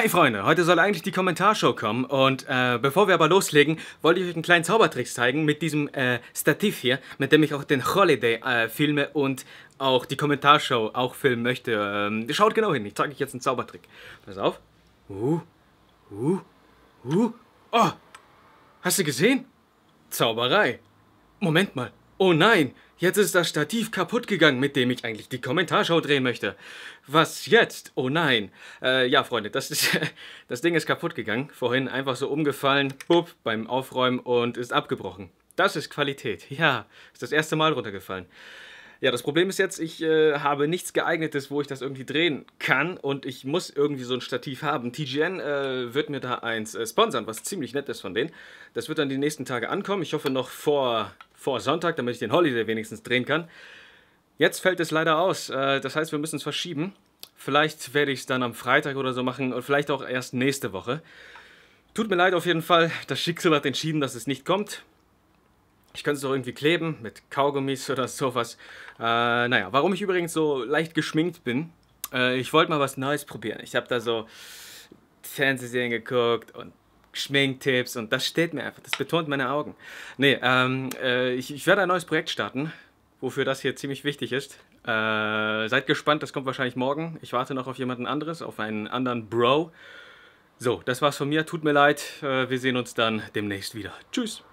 Hey Freunde, heute soll eigentlich die Kommentarshow kommen und äh, bevor wir aber loslegen, wollte ich euch einen kleinen Zaubertrick zeigen mit diesem äh, Stativ hier, mit dem ich auch den Holiday äh, filme und auch die Kommentarshow auch filmen möchte. Ähm, schaut genau hin, ich zeige euch jetzt einen Zaubertrick. Pass auf. Uh, uh, uh. Oh, hast du gesehen? Zauberei. Moment mal. Oh nein, Jetzt ist das Stativ kaputt gegangen, mit dem ich eigentlich die Kommentarshow drehen möchte. Was jetzt? Oh nein. Äh, ja, Freunde, das, ist, das Ding ist kaputt gegangen. Vorhin einfach so umgefallen, bupp, beim Aufräumen und ist abgebrochen. Das ist Qualität. Ja, ist das erste Mal runtergefallen. Ja, das Problem ist jetzt, ich äh, habe nichts geeignetes, wo ich das irgendwie drehen kann und ich muss irgendwie so ein Stativ haben. TGN äh, wird mir da eins äh, sponsern, was ziemlich nett ist von denen. Das wird dann die nächsten Tage ankommen. Ich hoffe noch vor, vor Sonntag, damit ich den Holiday wenigstens drehen kann. Jetzt fällt es leider aus. Äh, das heißt, wir müssen es verschieben. Vielleicht werde ich es dann am Freitag oder so machen und vielleicht auch erst nächste Woche. Tut mir leid auf jeden Fall. Das Schicksal hat entschieden, dass es nicht kommt. Ich könnte es auch irgendwie kleben mit Kaugummis oder sowas. Äh, naja, warum ich übrigens so leicht geschminkt bin, äh, ich wollte mal was Neues probieren. Ich habe da so Fernsehserien geguckt und Schminktipps und das steht mir einfach. Das betont meine Augen. Nee, ähm, äh, ich, ich, werde ein neues Projekt starten, wofür das hier ziemlich wichtig ist. Äh, seid gespannt, das kommt wahrscheinlich morgen. Ich warte noch auf jemanden anderes, auf einen anderen Bro. So, das war's von mir. Tut mir leid. Äh, wir sehen uns dann demnächst wieder. Tschüss.